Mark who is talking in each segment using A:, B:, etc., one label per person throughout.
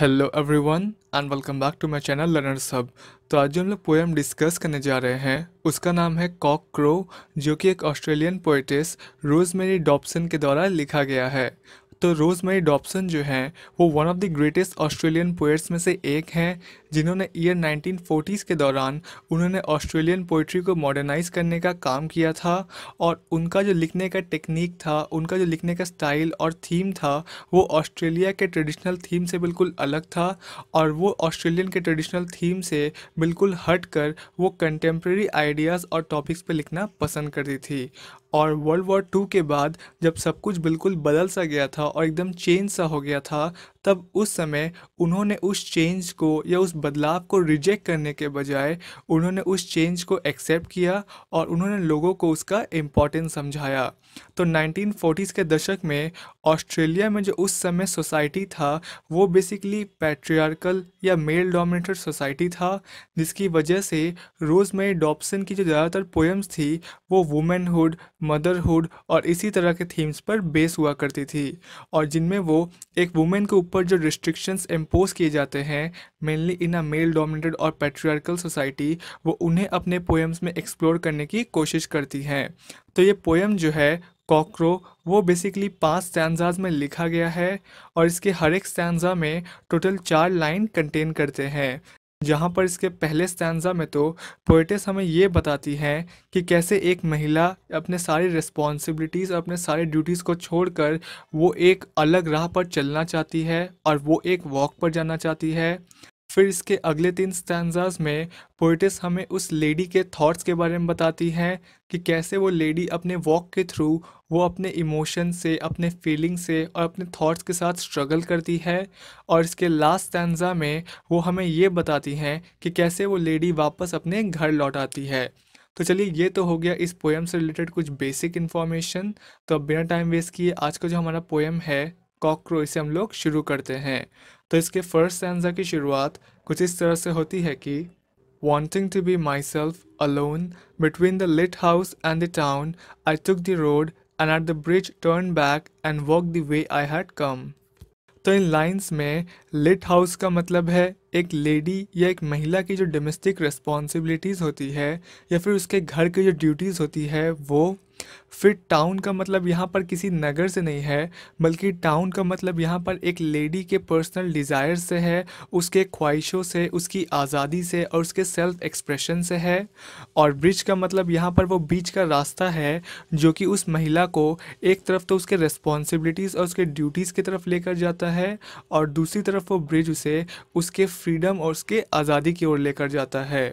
A: hello everyone and welcome back to my channel learner सब तो आज जो हम लोग पोएम डिस्कस करने जा रहे हैं उसका नाम है कॉक क्रो जो कि एक ऑस्ट्रेलियन पोइटिस रोजमेरी डॉब्सन के द्वारा लिखा गया है तो मेरी डॉपसन जो हैं वो one of the greatest Australian poets में से एक हैं जिन्होंने ईयर 1940s के दौरान उन्होंने ऑस्ट्रेलियन पोइट्री को मॉडर्नाइज करने का काम किया था और उनका जो लिखने का टेक्निक था उनका जो लिखने का स्टाइल और थीम था वो ऑस्ट्रेलिया के ट्रेडिशनल थीम से बिल्कुल अलग था और वो ऑस्ट्रेलियन के ट्रेडिशनल थीम से बिल्कुल हट कर वो कंटेम्प्रेरी आइडियाज़ और टॉपिक्स पर लिखना पसंद करती थी और वर्ल्ड वॉर टू के बाद जब सब कुछ बिल्कुल बदल सा गया था और एकदम चेंज सा हो गया था तब उस समय उन्होंने उस चेंज को या उस बदलाव को रिजेक्ट करने के बजाय उन्होंने उस चेंज को एक्सेप्ट किया और उन्होंने लोगों को उसका इम्पोर्टेंस समझाया तो नाइनटीन के दशक में ऑस्ट्रेलिया में जो उस समय सोसाइटी था वो बेसिकली पैट्रियार्कल या मेल डोमिनेटेड सोसाइटी था जिसकी वजह से रोजमेरी डॉपसन की जो ज़्यादातर पोएम्स थी वो वुमेनहुड मदरहुड और इसी तरह के थीम्स पर बेस हुआ करती थी और जिनमें वो एक वुमेन के ऊपर ऊपर जो रिस्ट्रिक्शंस इम्पोज किए जाते हैं mainly in a male dominated और पेट्रियार्कल सोसाइटी वो उन्हें अपने पोएम्स में एक्सप्लोर करने की कोशिश करती हैं तो ये पोएम जो है कॉकरो वो बेसिकली पांच स्टैंडाज में लिखा गया है और इसके हर एक स्टैंडा में टोटल चार लाइन कंटेन करते हैं जहाँ पर इसके पहले स्टैंडा में तो पोइटिस हमें ये बताती हैं कि कैसे एक महिला अपने सारी रिस्पॉन्सिबिलिटीज़ अपने सारे ड्यूटीज़ को छोड़कर वो एक अलग राह पर चलना चाहती है और वो एक वॉक पर जाना चाहती है फिर इसके अगले तीन स्टैंडजाज में पोइटिस हमें उस लेडी के थॉट्स के बारे में बताती हैं कि कैसे वो लेडी अपने वॉक के थ्रू वो अपने इमोशन से अपने फीलिंग से और अपने थॉट्स के साथ स्ट्रगल करती है और इसके लास्ट स्टैंडा में वो हमें ये बताती हैं कि कैसे वो लेडी वापस अपने घर लौट आती है तो चलिए ये तो हो गया इस पोएम से रिलेटेड कुछ बेसिक इन्फॉर्मेशन तो अब बिना टाइम वेस्ट किए आज का जो हमारा पोएम है कॉकरोच से हम लोग शुरू करते हैं तो इसके फर्स्ट सेंजा की शुरुआत कुछ इस तरह से होती है कि wanting to be myself alone between the lit house and the town I took the road and at the bridge turn back and walk the way I had come तो इन लाइन्स में lit house का मतलब है एक lady या एक महिला की जो डोमेस्टिक रिस्पॉन्सिबिलिटीज़ होती है या फिर उसके घर की जो ड्यूटीज़ होती है वो फिर टाउन का मतलब यहाँ पर किसी नगर से नहीं है बल्कि टाउन का मतलब यहाँ पर एक लेडी के पर्सनल डिज़ायर से है उसके ख्वाहिशों से उसकी आज़ादी से और उसके सेल्फ एक्सप्रेशन से है और ब्रिज का मतलब यहाँ पर वो बीच का रास्ता है जो कि उस महिला को एक तरफ तो उसके रिस्पॉन्सिबिलिटीज़ और उसके ड्यूटीज़ की तरफ लेकर जाता है और दूसरी तरफ वो ब्रिज उसे उसके फ्रीडम और उसके आज़ादी की ओर लेकर जाता है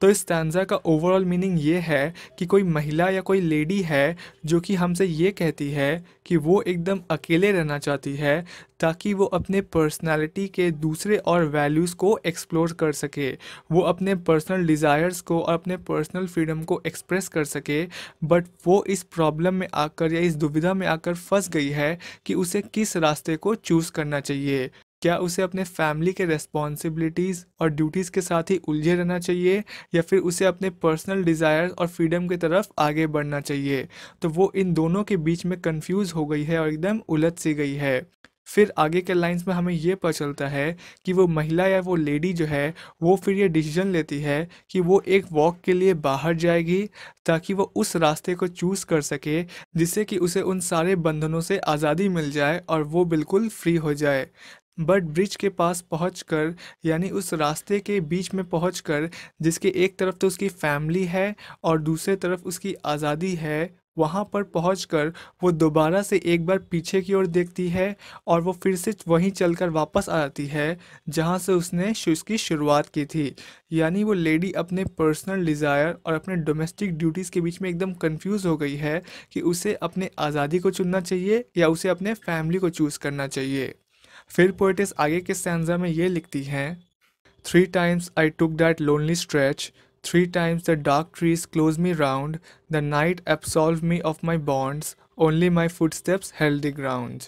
A: तो इस तंजा का ओवरऑल मीनिंग ये है कि कोई महिला या कोई लेडी है जो कि हमसे ये कहती है कि वो एकदम अकेले रहना चाहती है ताकि वो अपने पर्सनालिटी के दूसरे और वैल्यूज़ को एक्सप्लोर कर सके वो अपने पर्सनल डिज़ायर्स को और अपने पर्सनल फ्रीडम को एक्सप्रेस कर सके बट वो इस प्रॉब्लम में आकर या इस दुविधा में आकर फंस गई है कि उसे किस रास्ते को चूज़ करना चाहिए क्या उसे अपने फैमिली के रेस्पॉन्सिबिलिटीज़ और ड्यूटीज़ के साथ ही उलझे रहना चाहिए या फिर उसे अपने पर्सनल डिज़ायर और फ्रीडम की तरफ आगे बढ़ना चाहिए तो वो इन दोनों के बीच में कन्फ्यूज़ हो गई है और एकदम उलझ सी गई है फिर आगे के लाइंस में हमें ये पता चलता है कि वो महिला या वो लेडी जो है वो फिर ये डिसीजन लेती है कि वो एक वॉक के लिए बाहर जाएगी ताकि वो उस रास्ते को चूज़ कर सके जिससे कि उसे उन सारे बंधनों से आज़ादी मिल जाए और वो बिल्कुल फ्री हो जाए बट ब्रिज के पास पहुंचकर यानी उस रास्ते के बीच में पहुंचकर जिसके एक तरफ तो उसकी फैमिली है और दूसरे तरफ उसकी आज़ादी है वहाँ पर पहुंचकर वो दोबारा से एक बार पीछे की ओर देखती है और वो फिर से वहीं चलकर वापस आ जाती है जहाँ से उसने उसकी शुरुआत की थी यानी वो लेडी अपने पर्सनल डिज़ायर और अपने डोमेस्टिक ड्यूटीज़ के बीच में एकदम कंफ्यूज हो गई है कि उसे अपने आज़ादी को चुनना चाहिए या उसे अपने फैमिली को चूज़ करना चाहिए फिर पोइटिस आगे के सेंजा में ये लिखती हैं three times I took that lonely stretch three times the dark trees close me round the night absolve me of my bonds only my footsteps held the ground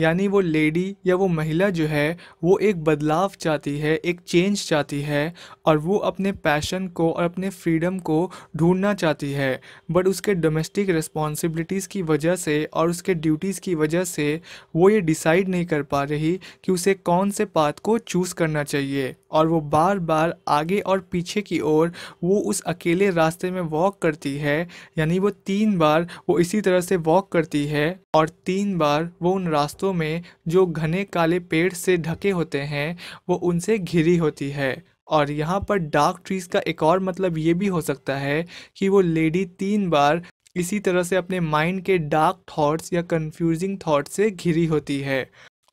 A: यानी वो लेडी या वो महिला जो है वो एक बदलाव चाहती है एक चेंज चाहती है और वो अपने पैशन को और अपने फ्रीडम को ढूंढना चाहती है बट उसके डोमेस्टिक रिस्पॉन्सिबिलिटीज़ की वजह से और उसके ड्यूटीज़ की वजह से वो ये डिसाइड नहीं कर पा रही कि उसे कौन से पाथ को चूज़ करना चाहिए और वो बार बार आगे और पीछे की ओर वो उस अकेले रास्ते में वॉक करती है यानी वो तीन बार वो इसी तरह से वॉक करती है और तीन बार वो उन रास्तों खेतों में जो घने काले पेड़ से ढके होते हैं वो उनसे घिरी होती है और यहाँ पर डार्क ट्रीज़ का एक और मतलब ये भी हो सकता है कि वो लेडी तीन बार इसी तरह से अपने माइंड के डार्क थॉट्स या कंफ्यूजिंग थॉट्स से घिरी होती है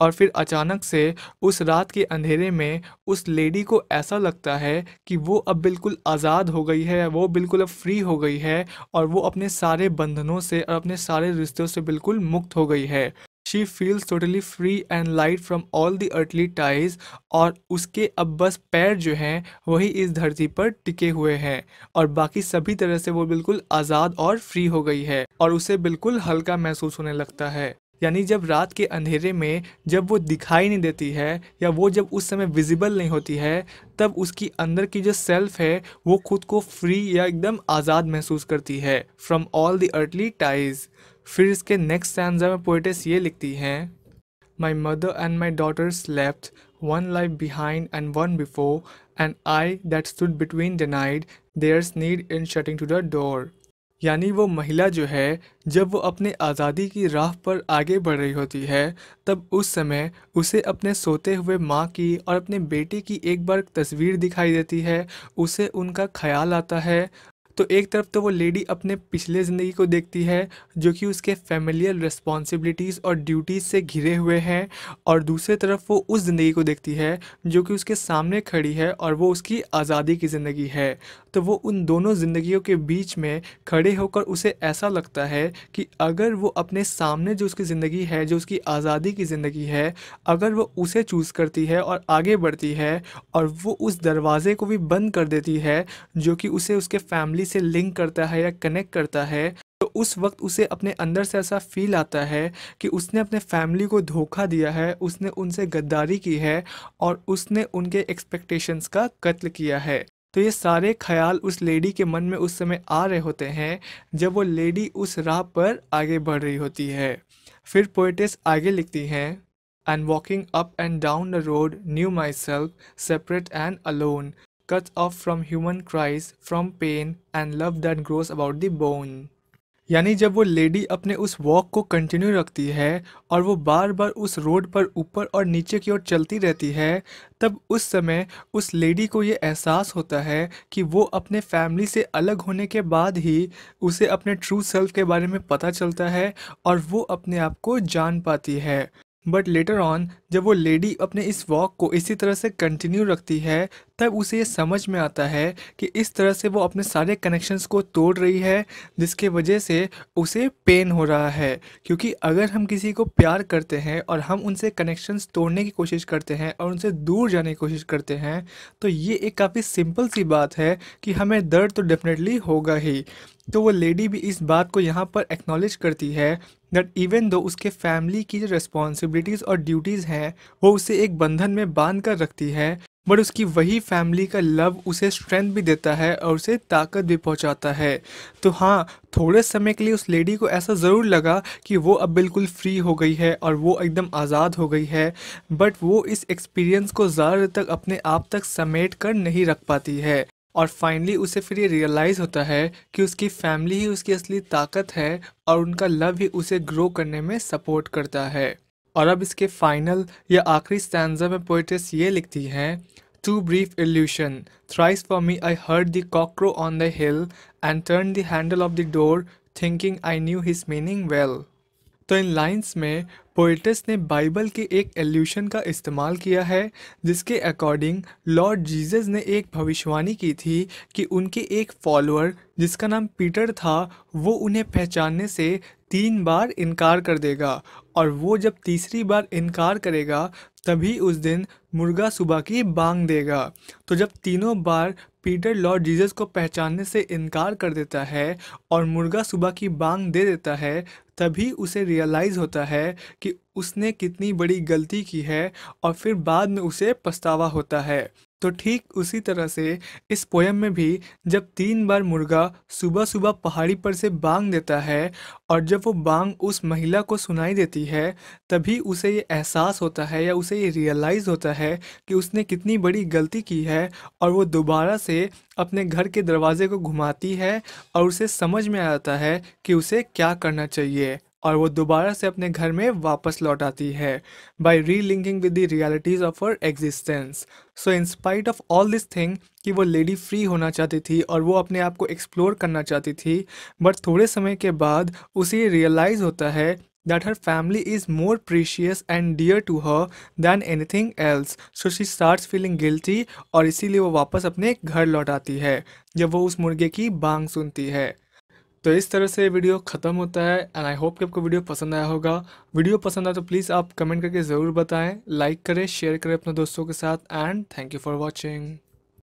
A: और फिर अचानक से उस रात के अंधेरे में उस लेडी को ऐसा लगता है कि वो अब बिल्कुल आज़ाद हो गई है वो बिल्कुल अब फ्री हो गई है और वो अपने सारे बंधनों से और अपने सारे रिश्तों से बिल्कुल मुक्त हो गई है she feels totally free and light from all the earthly ties और उसके अब बस पैर जो हैं वही इस धरती पर टिके हुए हैं और बाकी सभी तरह से वो बिल्कुल आज़ाद और फ्री हो गई है और उसे बिल्कुल हल्का महसूस होने लगता है यानी जब रात के अंधेरे में जब वो दिखाई नहीं देती है या वो जब उस समय विजिबल नहीं होती है तब उसकी अंदर की जो सेल्फ है वो खुद को फ्री या एकदम आज़ाद महसूस करती है from all the earthly ties फिर इसके नेक्स्ट स्टैंडा में पोइटिस ये लिखती हैं my mother and my daughters left one life behind and one before and I that stood between the night theirs need in shutting to the door यानी वो महिला जो है जब वो अपने आज़ादी की राह पर आगे बढ़ रही होती है तब उस समय उसे अपने सोते हुए माँ की और अपने बेटे की एक बार तस्वीर दिखाई देती है उसे उनका ख्याल आता है तो एक तरफ तो वो लेडी अपने पिछले ज़िंदगी को देखती है जो कि उसके फैमिलियल रिस्पॉन्सिबिलिटीज़ और ड्यूटीज़ से घिरे हुए हैं और दूसरे तरफ वो उस ज़िंदगी को देखती है जो कि उसके सामने खड़ी है और वो उसकी आज़ादी की ज़िंदगी है तो वो उन दोनों ज़िंदगियों के बीच में खड़े होकर उसे ऐसा लगता है कि अगर वो अपने सामने जो उसकी ज़िंदगी है जो उसकी आज़ादी की ज़िंदगी है अगर वो उसे चूज़ करती है और आगे बढ़ती है और वो उस दरवाज़े को भी बंद कर देती है जो कि उसे उसके फैमिली से लिंक करता है या कनेक्ट करता है तो उस वक्त उसे अपने अंदर से ऐसा फील आता है कि उसने अपने फैमिली को धोखा दिया है उसने उनसे गद्दारी की है और उसने उनके एक्सपेक्टेशंस का कत्ल किया है तो ये सारे ख्याल उस लेडी के मन में उस समय आ रहे होते हैं जब वो लेडी उस राह पर आगे बढ़ रही होती है फिर पोइटिस आगे लिखती हैं and walking up and down the road knew myself separate and alone cut off from human cries from pain and love that grows about the bone यानी जब वो लेडी अपने उस वॉक को कंटिन्यू रखती है और वो बार बार उस रोड पर ऊपर और नीचे की ओर चलती रहती है तब उस समय उस लेडी को ये एहसास होता है कि वो अपने फैमिली से अलग होने के बाद ही उसे अपने ट्रू सेल्फ के बारे में पता चलता है और वो अपने आप को जान पाती है बट लेटर ऑन जब वो लेडी अपने इस वॉक को इसी तरह से कंटिन्यू रखती है तब उसे ये समझ में आता है कि इस तरह से वो अपने सारे कनेक्शंस को तोड़ रही है जिसके वजह से उसे पेन हो रहा है क्योंकि अगर हम किसी को प्यार करते हैं और हम उनसे कनेक्शंस तोड़ने की कोशिश करते हैं और उनसे दूर जाने की कोशिश करते हैं तो ये एक काफ़ी सिंपल सी बात है कि हमें दर्द तो डेफिनेटली होगा ही तो वो लेडी भी इस बात को यहाँ पर एक्नॉलेज करती है दैट इवन दो उसके फैमिली की जो रिस्पॉन्सिबिलिटीज़ और ड्यूटीज़ हैं वो उसे एक बंधन में बांध कर रखती है बट उसकी वही फैमिली का लव उसे स्ट्रेंथ भी देता है और उसे ताकत भी पहुंचाता है तो हाँ थोड़े समय के लिए उस लेडी को ऐसा ज़रूर लगा कि वो अब बिल्कुल फ्री हो गई है और वो एकदम आज़ाद हो गई है बट वो इस एक्सपीरियंस को ज़्यादा तक अपने आप तक समेट कर नहीं रख पाती है और फाइनली उसे फिर ये रियलाइज़ होता है कि उसकी फैमिली ही उसकी असली ताकत है और उनका लव ही उसे ग्रो करने में सपोर्ट करता है और अब इसके फाइनल या आखिरी स्टैंडा में पोइट्रेस ये लिखती हैं two brief allusions thrice for me I heard the cockcrow on the hill and turn the handle of the door thinking I knew his meaning well तो इन लाइंस में पोइटस ने बाइबल के एक एल्यूशन का इस्तेमाल किया है जिसके अकॉर्डिंग लॉर्ड जीसस ने एक भविष्यवाणी की थी कि उनके एक फॉलोअर जिसका नाम पीटर था वो उन्हें पहचानने से तीन बार इनकार कर देगा और वो जब तीसरी बार इनकार करेगा तभी उस दिन मुर्गा सुबह की बांग देगा तो जब तीनों बार पीटर लॉर्ड जीसस को पहचानने से इनकार कर देता है और मुर्गा सुबह की बांग दे देता है तभी उसे रियलाइज़ होता है कि उसने कितनी बड़ी गलती की है और फिर बाद में उसे पछतावा होता है तो ठीक उसी तरह से इस पोयम में भी जब तीन बार मुर्गा सुबह सुबह पहाड़ी पर से बांग देता है और जब वो बांग उस महिला को सुनाई देती है तभी उसे ये एहसास होता है या उसे ये रियलाइज़ होता है कि उसने कितनी बड़ी गलती की है और वो दोबारा से अपने घर के दरवाजे को घुमाती है और उसे समझ में आता है कि उसे क्या करना चाहिए और वो दोबारा से अपने घर में वापस लौट आती है by relinking with the realities of her existence so in spite of all this thing कि वो लेडी फ्री होना चाहती थी और वो अपने आप को एक्सप्लोर करना चाहती थी बट थोड़े समय के बाद उसे रियलाइज़ होता है her family is more precious and dear to her than anything else so she start feeling guilty और इसीलिए वो वापस अपने घर लौट आती है जब वो उस मुर्गे की बांग सुनती है तो इस तरह से वीडियो ख़त्म होता है एंड आई होप कि आपको वीडियो पसंद आया होगा वीडियो पसंद आया तो प्लीज़ आप कमेंट करके ज़रूर बताएं लाइक करें शेयर करें अपने दोस्तों के साथ and thank you for watching